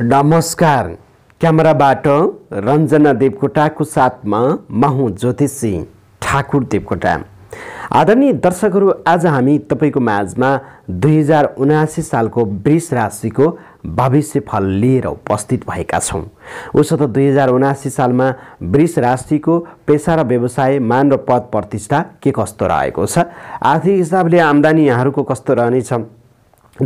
नमस्कार क्यामेराबाट रञ्जना देवकोटाको साथमा म हुँ सिंह ठाकुर देवकोटा आदरणीय दर्शकहरू आज हामी तपाईँको माझमा दुई हजार उनासी सालको वृष राशिको भविष्यफल लिएर उपस्थित भएका छौँ उसो त दुई हजार उनासी सालमा वृष राशिको पेसा र व्यवसाय मान र पद प्रतिष्ठा के कस्तो रहेको छ आर्थिक हिसाबले आम्दानी यहाँहरूको कस्तो रहनेछ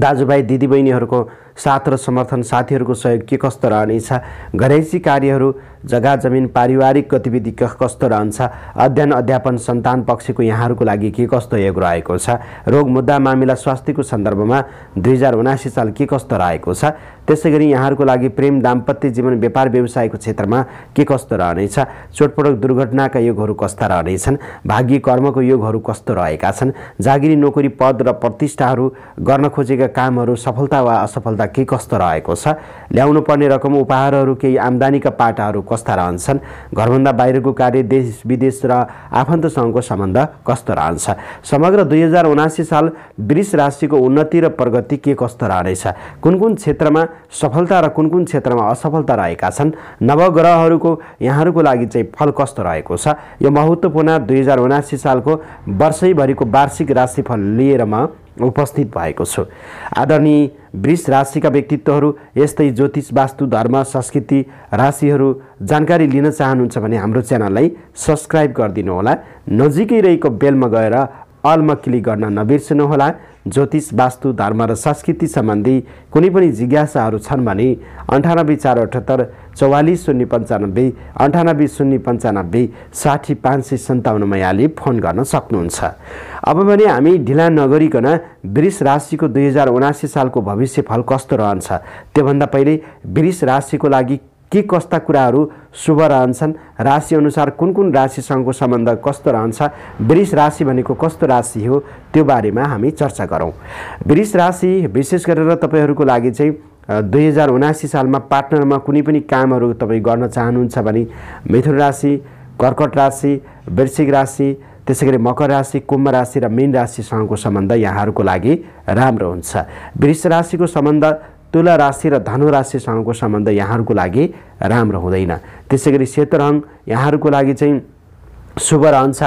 दाजुभाइ दिदीबहिनीहरूको साथ र समर्थन साथीहरूको सहयोग के कस्तो रहनेछ घरैसी कार्यहरू जग्गा जमिन पारिवारिक गतिविधि कस्तो रहन्छ अध्ययन अध्यापन सन्तान पक्षको यहाँहरूको लागि के कस्तो योग रहेको छ रोग मुद्दा मामिला स्वास्थ्यको सन्दर्भमा दुई हजार उनासी साल के कस्तो रहेको छ त्यसै गरी यहाँहरूको लागि प्रेम दाम्पत्य जीवन व्यापार व्यवसायको क्षेत्रमा के कस्तो रहनेछ चोटपटक दुर्घटनाका योगहरू कस्ता रहनेछन् भाग्य कर्मको योगहरू कस्तो रहेका छन् जागिरी नोकरी पद र प्रतिष्ठाहरू गर्न खोजेका कामहरू सफलता वा असफलता के कस्तो रहेको छ ल्याउनु पर्ने रकम उपहारहरू केही आम्दानीका पाटाहरू कस्ता रहन्छन् घरभन्दा बाहिरको कार्य देश विदेश र आफन्तसँगको सम्बन्ध कस्तो रहन्छ समग्र दुई हजार उनासी साल वृष राशिको उन्नति र प्रगति के कस्तो रहनेछ कुन कुन क्षेत्रमा सफलता र कुन कुन क्षेत्रमा असफलता रहेका छन् नवग्रहहरूको यहाँहरूको लागि चाहिँ फल कस्तो रहेको छ यो महत्त्वपूर्ण दुई हजार उनासी सालको वर्षैभरिको वार्षिक राशिफल लिएर म उपस्थित भएको छु आदरणीय वृष राशिका व्यक्तित्वहरू यस्तै ज्योतिष वास्तु धर्म संस्कृति राशिहरू जानकारी लिन चाहनुहुन्छ भने हाम्रो च्यानललाई सब्सक्राइब गरिदिनुहोला नजिकै रहेको बेलमा गएर अलमा क्लिक गर्न नबिर्सिनुहोला ज्योतिष वास्तु धर्म र संस्कृति सम्बन्धी कुनै पनि जिज्ञासाहरू छन् भने अन्ठानब्बे चार अठहत्तर चौवालिस शून्य पन्चानब्बे अन्ठानब्बे शून्य पन्चानब्बे साठी पाँच सय सन्ताउन्नमा यहाँले फोन गर्न सक्नुहुन्छ अब भने हामी ढिला नगरिकन वृष राशिको दुई हजार उनासी सालको भविष्यफल कस्तो रहन्छ त्योभन्दा पहिले वृष राशिको लागि के कस्ता कुराहरू शुभ रहन्छन् राशिअनुसार कुन कुन राशिसँगको सम्बन्ध कस्तो रहन्छ वृष राशि भनेको कस्तो राशि हो त्यो बारेमा हामी चर्चा गरौँ वृष राशि विशेष गरेर तपाईँहरूको लागि चाहिँ दुई हजार उनासी सालमा पार्टनरमा कुनै पनि कामहरू तपाईँ गर्न चाहनुहुन्छ भने मिथुन राशि कर्कट राशि वृश्चिक राशि त्यसै गरी मकर राशि कुम्भ राशि र मीन राशिसँगको सम्बन्ध यहाँहरूको लागि राम्रो हुन्छ वृष राशिको सम्बन्ध तुला राशि र धनु राशिसँगको सम्बन्ध यहाँहरूको लागि राम्रो हुँदैन त्यसै गरी सेतो रङ यहाँहरूको लागि चाहिँ शुभ रहन्छ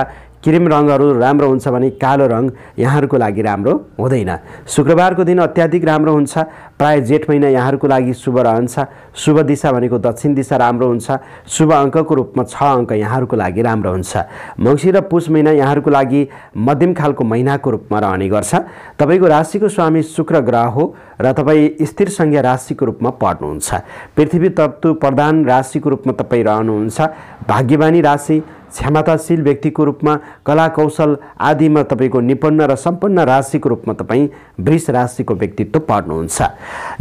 क्रिम रङहरू राम्रो हुन्छ भने कालो रङ यहाँहरूको लागि राम्रो हुँदैन शुक्रबारको दिन अत्याधिक राम्रो हुन्छ प्राय जेठ महिना यहाँहरूको लागि शुभ रहन्छ शुभ दिशा भनेको दक्षिण दिशा राम्रो हुन्छ शुभ अङ्कको रूपमा छ अङ्क यहाँहरूको लागि राम्रो हुन्छ मङ्सिर र पुष महिना यहाँहरूको लागि मध्यम खालको महिनाको रूपमा रहने गर्छ तपाईँको राशिको स्वामी शुक्र ग्रह हो र तपाईँ स्थिर संज्ञा राशिको रूपमा पढ्नुहुन्छ पृथ्वी तत्त्व प्रधान राशिको रूपमा तपाईँ रहनुहुन्छ भाग्यवानी राशि क्षमताशील व्यक्तिको रूपमा कला कौशल आदिमा तपाईँको निपन्न र सम्पन्न राशिको रूपमा तपाईँ वृष राशिको व्यक्तित्व पर्नुहुन्छ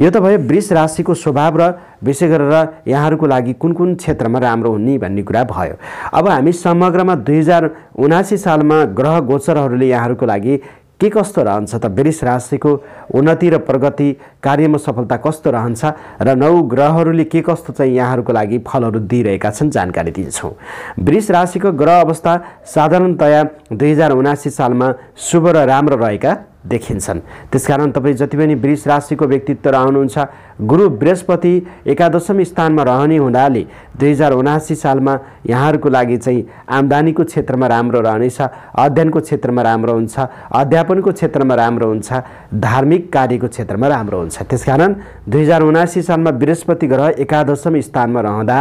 यो त भयो वृष राशिको स्वभाव र विशेष गरेर यहाँहरूको लागि कुन कुन क्षेत्रमा राम्रो हुने भन्ने कुरा भयो अब हामी समग्रमा दुई हजार उनासी सालमा ग्रह गोचरहरूले यहाँहरूको लागि के कस्तो रहन्छ त वृष राशिको उन्नति र प्रगति कार्यमा सफलता कस्तो रहन्छ र नौ ग्रहहरूले के कस्तो चाहिँ यहाँहरूको लागि फलहरू दिइरहेका छन् जानकारी दिन्छौँ वृष राशिको ग्रह अवस्था साधारणतया दुई हजार उनासी सालमा शुभ र राम्रो रहेका देखिन्छन् त्यसकारण तपाईँ जति पनि वृष राशिको व्यक्तित्व रहनुहुन्छ गुरु बृहस्पति एकादशम स्थानमा रहने हुनाले दुई हजार उनासी सालमा यहाँहरूको लागि चाहिँ आम्दानीको क्षेत्रमा राम्रो रहनेछ अध्ययनको क्षेत्रमा राम्रो हुन्छ अध्यापनको क्षेत्रमा राम्रो हुन्छ धार्मिक कार्यको क्षेत्रमा राम्रो हुन्छ त्यसकारण दुई हजार उनासी सालमा बृहस्पति ग्रह एकादशम स्थानमा रहँदा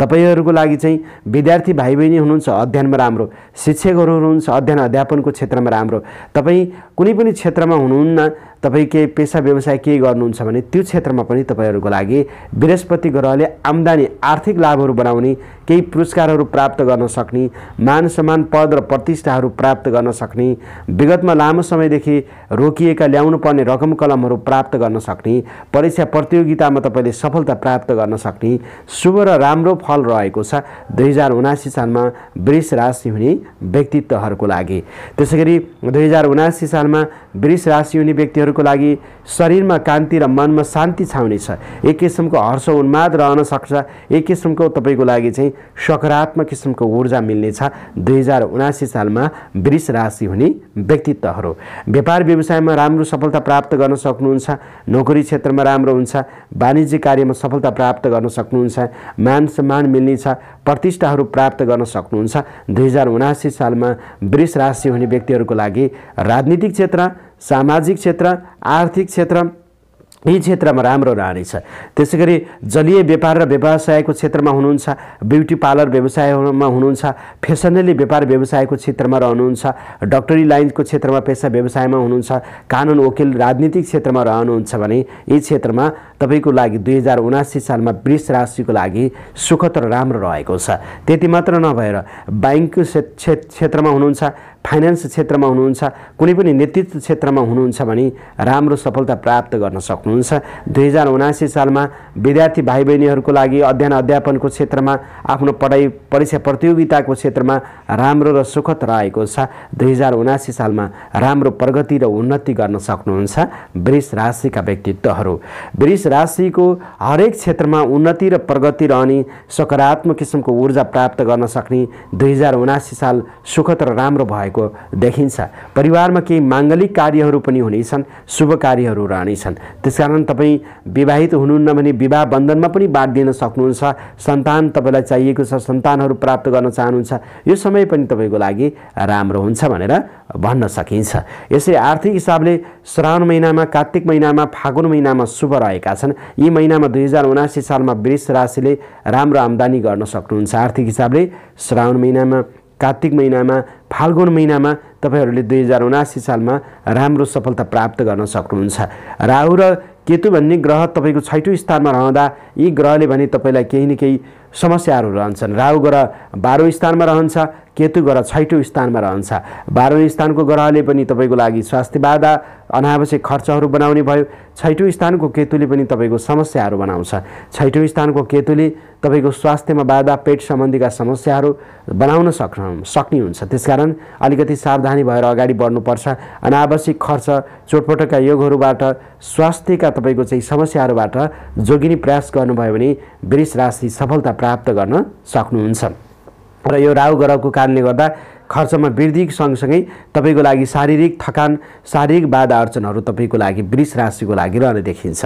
तपाईँहरूको लागि चाहिँ विद्यार्थी भाइ बहिनी हुनुहुन्छ अध्ययनमा राम्रो शिक्षकहरू हुनुहुन्छ अध्ययन अध्यापनको क्षेत्रमा राम्रो तपाईँ कुनै पनि क्षेत्रमा हुनुहुन्न तपाईँ केही पेसा व्यवसाय केही गर्नुहुन्छ भने त्यो क्षेत्रमा पनि तपाईँहरूको लागि बृहस्पति ग्रहले आम्दानी आर्थिक लाभहरू बनाउने केही पुरस्कारहरू प्राप्त गर्न सक्ने मान सम्मान पद र प्रतिष्ठाहरू प्राप्त गर्न सक्ने विगतमा लामो समयदेखि रोकिएका ल्याउनुपर्ने रकम कलमहरू प्राप्त गर्न सक्ने परीक्षा प्रतियोगितामा तपाईँले सफलता प्राप्त गर्न सक्ने शुभ र राम्रो फल रहेको छ दुई हजार उनासी सालमा वृष राशि हुने व्यक्तित्वहरूको लागि त्यसै गरी दुई हजार उनासी सालमा वृष राशि हुने व्यक्तिहरूको लागि शरीरमा कान्ति र मनमा शान्ति छाउनेछ एक किसिमको हर्ष उन्माद रहन सक्छ एक किसिमको तपाईँको लागि चाहिँ सकारात्मक किसिमको ऊर्जा मिल्नेछ दुई हजार उनासी सालमा वृष राशि हुने व्यक्तित्वहरू व्यापार व्यवसायमा राम्रो सफलता प्राप्त गर्न सक्नुहुन्छ नोकरी क्षेत्रमा राम्रो हुन्छ वाणिज्य कार्यमा सफलता प्राप्त गर्न सक्नुहुन्छ मान सम्मान मिल्नेछ प्रतिष्ठाहरू प्राप्त गर्न सक्नुहुन्छ दुई हजार उनासी सालमा वृष राशि हुने व्यक्तिहरूको लागि राजनीतिक क्षेत्र सामाजिक क्षेत्र आर्थिक क्षेत्र यी क्षेत्रमा राम्रो रहनेछ त्यसै गरी जलीय व्यापार र व्यवसायको क्षेत्रमा हुनुहुन्छ ब्युटी पार्लर व्यवसायमा हुनुहुन्छ फेसनली व्यापार व्यवसायको क्षेत्रमा रहनुहुन्छ डक्टरी लाइनको क्षेत्रमा पेसा व्यवसायमा हुनुहुन्छ कानुन वकिल राजनीतिक क्षेत्रमा रहनुहुन्छ भने यी क्षेत्रमा तपाईँको लागि दुई हजार उनासी सालमा वृष राशिको लागि सुखद र राम्रो रहेको छ त्यति मात्र नभएर ब्याङ्क क्षेत्रमा हुनुहुन्छ फाइनेन्स क्षेत्रमा हुनुहुन्छ कुनै पनि नेतृत्व क्षेत्रमा हुनुहुन्छ भने राम्रो सफलता प्राप्त गर्न सक्नुहुन्छ दुई हजार उनासी सालमा विद्यार्थी भाइ बहिनीहरूको लागि अध्ययन अध्यापनको क्षेत्रमा आफ्नो पढाइ परीक्षा प्रतियोगिताको क्षेत्रमा राम्रो र सुखद रहेको छ दुई हजार उनासी सालमा राम्रो प्रगति र उन्नति गर्न सक्नुहुन्छ वृष राशिका व्यक्तित्वहरू वृष राशिको हरेक क्षेत्रमा उन्नति र प्रगति रहने सकारात्मक किसिमको ऊर्जा प्राप्त गर्न सक्ने दुई हजार उनासी साल सुखद र राम्रो भएको देखिन्छ परिवारमा केही माङ्गलिक कार्यहरू पनि हुनेछन् शुभ कार्यहरू रहनेछन् त्यसकारण तपाईँ विवाहित हुनुहुन्न भने विवाह बन्धनमा पनि दिन सक्नुहुन्छ सन्तान तपाईँलाई चाहिएको छ सन्तानहरू प्राप्त गर्न चाहनुहुन्छ यो समय पनि तपाईँको लागि राम्रो हुन्छ भनेर भन्न सकिन्छ यसै आर्थिक हिसाबले श्रावण महिनामा कार्तिक महिनामा फागुन महिनामा शुभ रहेका गरिरहेका छन् यी महिनामा दुई हजार उनासी सालमा वृष राशिले राम्रो आम्दानी गर्न सक्नुहुन्छ आर्थिक हिसाबले श्रावण महिनामा कार्तिक महिनामा फाल्गुन महिनामा तपाईँहरूले दुई हजार उनासी सालमा राम्रो सफलता प्राप्त गर्न सक्नुहुन्छ राहु र केतु भन्ने ग्रह तपाईँको छैठौँ स्थानमा रहँदा यी ग्रहले भने तपाईँलाई केही न केही समस्याहरू रहन्छन् राहु ग्रह बाह्रौँ स्थानमा रहन्छ केतु ग्रह छैटौँ स्थानमा रहन्छ बाह्रौँ स्थानको ग्रहले पनि तपाईँको लागि स्वास्थ्य बाधा अनावश्यक खर्चहरू बनाउने भयो छैटौँ स्थानको केतुले पनि तपाईँको समस्याहरू बनाउँछ छैटौँ स्थानको केतुले तपाईँको स्वास्थ्यमा बाधा पेट सम्बन्धीका समस्याहरू बनाउन सक् सक्ने हुन्छ त्यसकारण अलिकति सावधानी भएर अगाडि बढ्नुपर्छ अनावश्यक खर्च चोटपटकका योगहरूबाट स्वास्थ्यका तपाईँको चाहिँ समस्याहरूबाट जोगिने प्रयास गर्नुभयो भने वृष राशि सफलता प्राप्त गर्न सक्नुहुन्छ र यो राहु ग्रहको कारणले गर्दा खर्चमा वृद्धि सँगसँगै तपाईँको लागि शारीरिक थकान शारीरिक बाधा अर्चनहरू तपाईँको लागि वृष राशिको लागि रहने देखिन्छ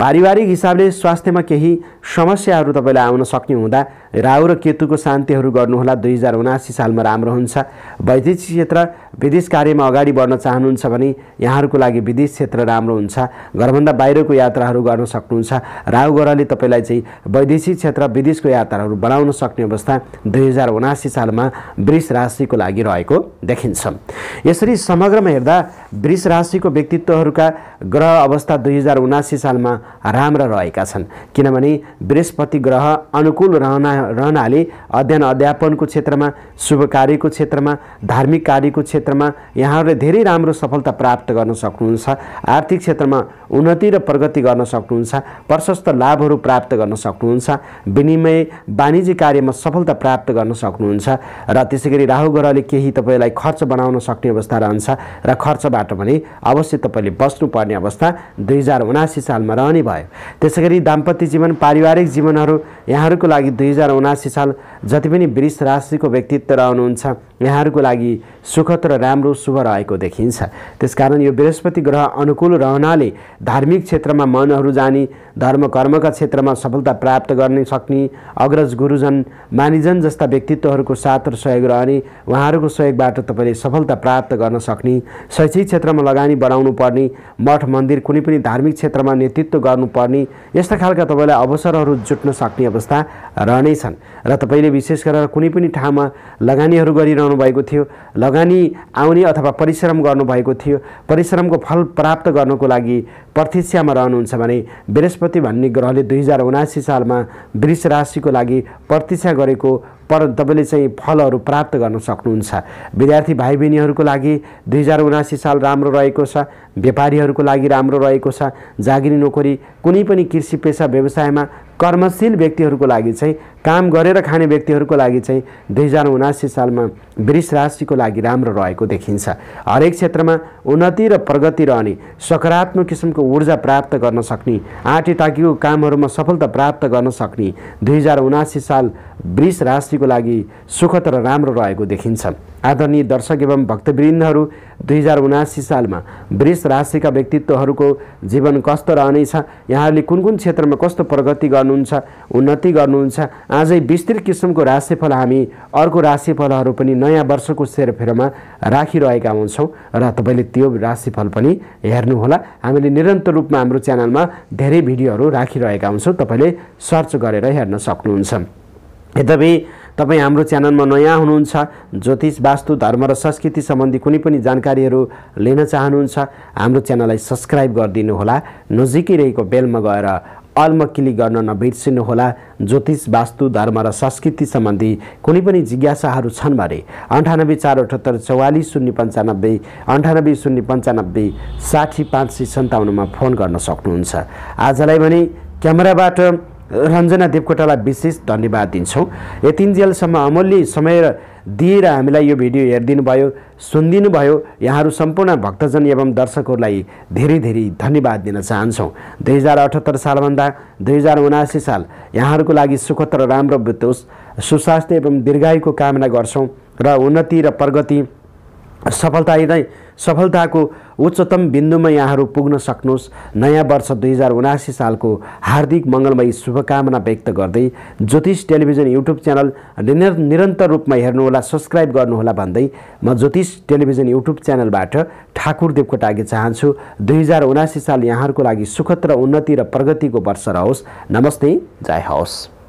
पारिवारिक हिसाबले स्वास्थ्यमा केही समस्याहरू तपाईँलाई आउन सक्ने हुँदा राहु र केतुको शान्तिहरू गर्नुहोला दुई हजार उनासी सालमा राम्रो हुन्छ वैदेशिक क्षेत्र विदेश कार्यमा अगाडि बढ्न चाहनुहुन्छ भने यहाँहरूको लागि विदेश क्षेत्र राम्रो हुन्छ घरभन्दा बाहिरको यात्राहरू गर्न सक्नुहुन्छ राहु ग्रहले तपाईँलाई चाहिँ वैदेशिक क्षेत्र विदेशको यात्राहरू बनाउन सक्ने अवस्था दुई हजार उनासी सालमा वृष राशिको लागि रहेको देखिन्छ यसरी समग्रमा हेर्दा वृष राशिको व्यक्तित्वहरूका ग्रह अवस्था दुई हजार उनासी सालमा राम्रा रहेका छन् किनभने बृहस्पति ग्रह अनुकूल रहना रहनाले अध्ययन अध्यापनको क्षेत्रमा शुभ कार्यको क्षेत्रमा धार्मिक कार्यको क्षेत्रमा यहाँहरूले धेरै राम्रो सफलता प्राप्त गर्न सक्नुहुन्छ आर्थिक क्षेत्रमा उन्नति र प्रगति गर्न सक्नुहुन्छ प्रशस्त लाभहरू प्राप्त गर्न सक्नुहुन्छ विनिमय वाणिज्य कार्यमा सफलता प्राप्त गर्न सक्नुहुन्छ र त्यसै गरी राहु ग्रहले केही तपाईँलाई खर्च बनाउन सक्ने अवस्था रहन्छ र खर्चबाट भने अवश्य तपाईँले बस्नुपर्ने अवस्था दुई हजार उनासी सालमा रहने भयो त्यसै गरी दाम्पत्य जीवन पारिवारिक जीवनहरू यहाँहरूको लागि दुई हजार उनासी साल जति पनि वृष राशिको व्यक्तित्व रहनुहुन्छ यहाँहरूको लागि सुखद र राम्रो शुभ रहेको देखिन्छ त्यसकारण यो बृहस्पति ग्रह अनुकूल रहनाले धार्मिक क्षेत्रमा मनहरू जाने धर्म कर्मका क्षेत्रमा सफलता प्राप्त गर्न सक्ने अग्रज गुरुजन मानिजन जस्ता व्यक्तित्वहरूको साथ र सहयोग रहने उहाँहरूको सहयोगबाट तपाईँले सफलता प्राप्त गर्न सक्ने शैक्षिक क्षेत्रमा लगानी बढाउनु पर्ने मठ मन्दिर कुनै पनि धार्मिक क्षेत्रमा नेतृत्व गर्नुपर्ने यस्ता खालका तपाईँलाई अवसरहरू जुट्न सक्ने अवस्था रहनेछन् र तपाईँले विशेष गरेर कुनै पनि ठाउँमा लगानीहरू गरिरहनु गर्नुभएको थियो लगानी आउने अथवा परिश्रम गर्नुभएको थियो परिश्रमको फल प्राप्त गर्नको लागि प्रतीक्षामा रहनुहुन्छ भने बृहस्पति भन्ने ग्रहले दुई हजार उनासी सालमा वृष राशिको लागि प्रतीक्षा गरेको पर तपाईँले चाहिँ फलहरू प्राप्त गर्न सक्नुहुन्छ विद्यार्थी भाइ बहिनीहरूको लागि दुई हजार उनासी साल राम्रो रहेको छ व्यापारीहरूको लागि राम्रो रहेको छ जागिरी नोकरी कुनै पनि कृषि पेसा व्यवसायमा कर्मशील व्यक्तिहरूको लागि चाहिँ काम गरेर खाने व्यक्तिहरूको लागि चाहिँ दुई हजार उनासी सालमा वृष राशिको लागि राम्रो रहेको देखिन्छ हरेक क्षेत्रमा उन्नति र प्रगति रहने सकारात्मक किसिमको ऊर्जा प्राप्त गर्न सक्ने आँटे टाकीको कामहरूमा सफलता प्राप्त गर्न सक्ने दुई हजार उनासी साल वृष राशिको लागि सुखद र राम्रो रहेको देखिन्छ आदरणीय दर्शक एवं भक्तवृन्दहरू दुई हजार उनासी सालमा वृष राशिका व्यक्तित्वहरूको जीवन कस्तो रहनेछ यहाँहरूले कुन कुन क्षेत्रमा कस्तो प्रगति गर्नुहुन्छ उन्नति गर्नुहुन्छ आजै विस्तृत किसिमको राशिफल हामी अर्को राशिफलहरू पनि नयाँ वर्षको सेरफेरमा राखिरहेका हुन्छौँ र तपाईँले त्यो राशिफल पनि हेर्नुहोला हामीले निरन्तर रूपमा हाम्रो च्यानलमा धेरै भिडियोहरू राखिरहेका हुन्छौँ तपाईँले सर्च गरेर हेर्न सक्नुहुन्छ यद्यपि तपाईँ हाम्रो च्यानलमा नयाँ हुनुहुन्छ ज्योतिष वास्तु धर्म र संस्कृति सम्बन्धी कुनै पनि जानकारीहरू लिन चाहनुहुन्छ हाम्रो च्यानललाई सब्सक्राइब गरिदिनुहोला नजिकै रहेको बेलमा गएर अलमा क्लिक गर्न नबिर्सिनुहोला ज्योतिष वास्तु धर्म र संस्कृति सम्बन्धी कुनै पनि जिज्ञासाहरू छन् भने अन्ठानब्बे चार अठहत्तर चौवालिस शून्य पन्चानब्बे अन्ठानब्बे शून्य पन्चानब्बे साठी पाँच सय सन्ताउन्नमा फोन गर्न सक्नुहुन्छ आजलाई भने क्यामेराबाट रञ्जना देवकोटालाई विशेष धन्यवाद दिन्छौँ यतिन्जेलसम्म अमूल्य समय दिएर हामीलाई यो भिडियो हेरिदिनु भयो सुनिदिनु भयो यहाँहरू सम्पूर्ण भक्तजन एवं दर्शकहरूलाई धेरै धेरै धन्यवाद दिन चाहन्छौँ दुई हजार अठहत्तर सालभन्दा दुई हजार उनासी साल यहाँहरूको लागि सुखद र राम्रो बितोस् सुस्वास्थ्य एवं दीर्घायुको कामना गर्छौँ र उन्नति र प्रगति सफलता सफलताको उच्चतम बिन्दुमा यहाँहरू पुग्न सक्नुहोस् नयाँ वर्ष दुई हजार उनासी सालको हार्दिक मङ्गलमय शुभकामना व्यक्त गर्दै ज्योतिष टेलिभिजन युट्युब च्यानल निरन्तर रूपमा हेर्नुहोला सब्सक्राइब गर्नुहोला भन्दै म ज्योतिष टेलिभिजन युट्युब च्यानलबाट ठाकुर देवको टागे चाहन्छु दुई हजार उनासी साल यहाँहरूको लागि सुखद र उन्नति र प्रगतिको वर्ष रहोस् नमस्ते जय हवस्